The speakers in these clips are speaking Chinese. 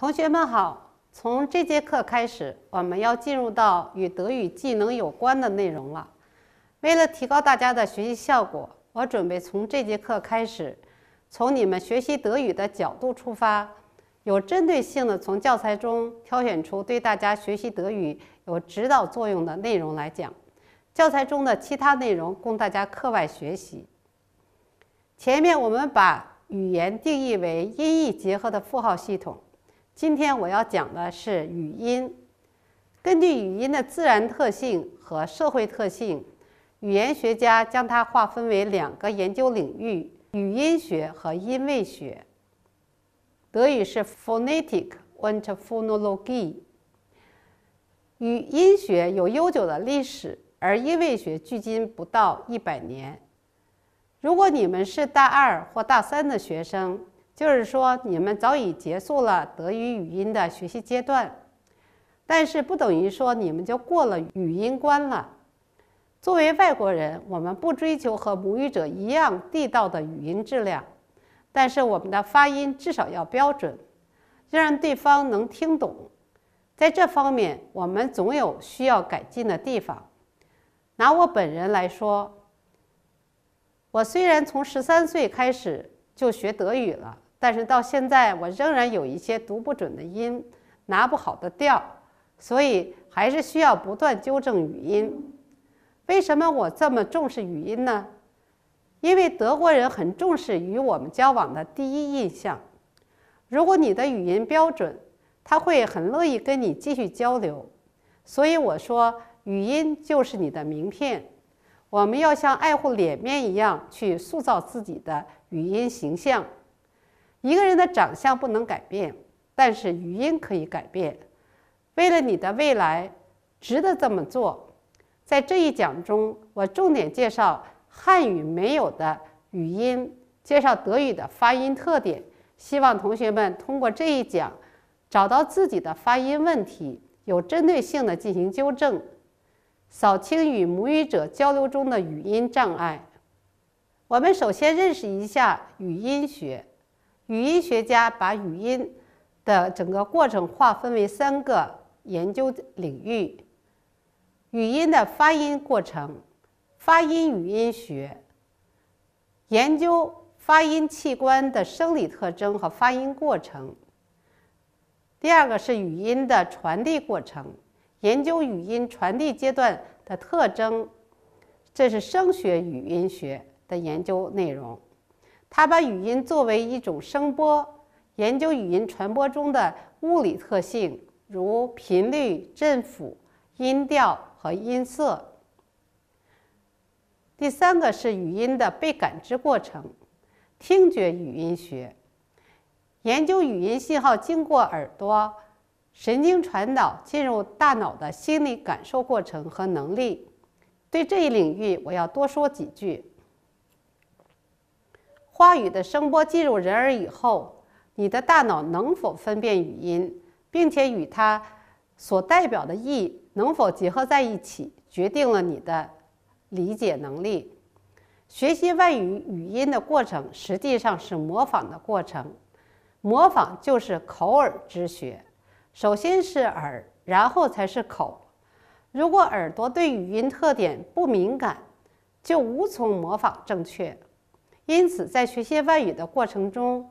同学们好，从这节课开始，我们要进入到与德语技能有关的内容了。为了提高大家的学习效果，我准备从这节课开始，从你们学习德语的角度出发，有针对性的从教材中挑选出对大家学习德语有指导作用的内容来讲。教材中的其他内容供大家课外学习。前面我们把语言定义为音译结合的符号系统。今天我要讲的是语音。根据语音的自然特性和社会特性，语言学家将它划分为两个研究领域：语音学和音位学。德语是 Phonetik und Phonologie。语音学有悠久的历史，而音位学距今不到一百年。如果你们是大二或大三的学生，就是说，你们早已结束了德语语音的学习阶段，但是不等于说你们就过了语音关了。作为外国人，我们不追求和母语者一样地道的语音质量，但是我们的发音至少要标准，让对方能听懂。在这方面，我们总有需要改进的地方。拿我本人来说，我虽然从十三岁开始就学德语了。但是到现在，我仍然有一些读不准的音，拿不好的调，所以还是需要不断纠正语音。为什么我这么重视语音呢？因为德国人很重视与我们交往的第一印象。如果你的语音标准，他会很乐意跟你继续交流。所以我说，语音就是你的名片。我们要像爱护脸面一样去塑造自己的语音形象。一个人的长相不能改变，但是语音可以改变。为了你的未来，值得这么做。在这一讲中，我重点介绍汉语没有的语音，介绍德语的发音特点。希望同学们通过这一讲，找到自己的发音问题，有针对性的进行纠正，扫清与母语者交流中的语音障碍。我们首先认识一下语音学。语音学家把语音的整个过程划分为三个研究领域：语音的发音过程，发音语音学研究发音器官的生理特征和发音过程；第二个是语音的传递过程，研究语音传递阶段的特征，这是声学语音学的研究内容。它把语音作为一种声波，研究语音传播中的物理特性，如频率、振幅、音调和音色。第三个是语音的被感知过程，听觉语音学，研究语音信号经过耳朵、神经传导进入大脑的心理感受过程和能力。对这一领域，我要多说几句。话语的声波进入人耳以后，你的大脑能否分辨语音，并且与它所代表的意能否结合在一起，决定了你的理解能力。学习外语语音的过程实际上是模仿的过程，模仿就是口耳之学，首先是耳，然后才是口。如果耳朵对语音特点不敏感，就无从模仿正确。因此，在学习外语的过程中，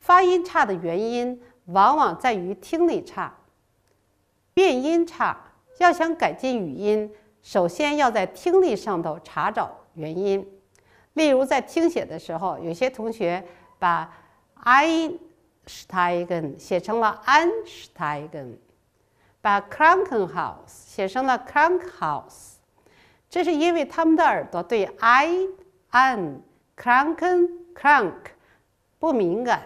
发音差的原因往往在于听力差、变音差。要想改进语音，首先要在听力上头查找原因。例如，在听写的时候，有些同学把 Einstein 写成了 Anstagen，把 Krankenhaus 写成了 Krankhouse，这是因为他们的耳朵对 i、n Clunk e n clunk，不敏感。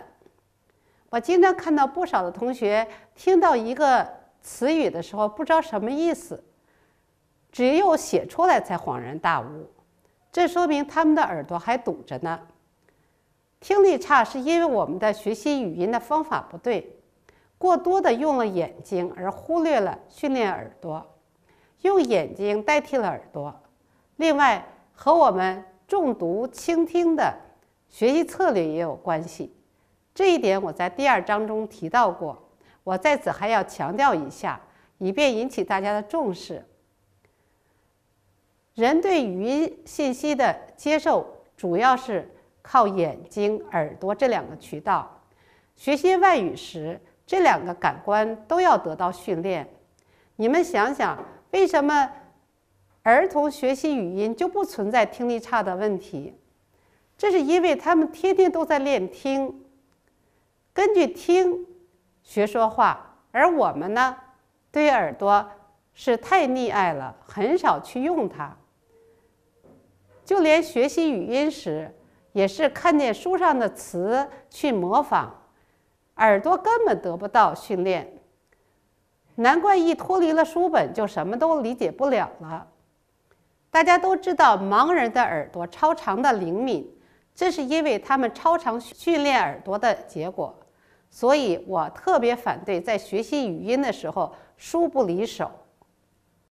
我经常看到不少的同学听到一个词语的时候不知道什么意思，只有写出来才恍然大悟。这说明他们的耳朵还堵着呢，听力差是因为我们的学习语音的方法不对，过多的用了眼睛而忽略了训练耳朵，用眼睛代替了耳朵。另外和我们。重读、倾听的学习策略也有关系，这一点我在第二章中提到过。我在此还要强调一下，以便引起大家的重视。人对语音信息的接受主要是靠眼睛、耳朵这两个渠道。学习外语时，这两个感官都要得到训练。你们想想，为什么？儿童学习语音就不存在听力差的问题，这是因为他们天天都在练听，根据听学说话，而我们呢，对耳朵是太溺爱了，很少去用它。就连学习语音时，也是看见书上的词去模仿，耳朵根本得不到训练。难怪一脱离了书本，就什么都理解不了了。大家都知道，盲人的耳朵超长的灵敏，这是因为他们超常训练耳朵的结果。所以我特别反对在学习语音的时候书不离手。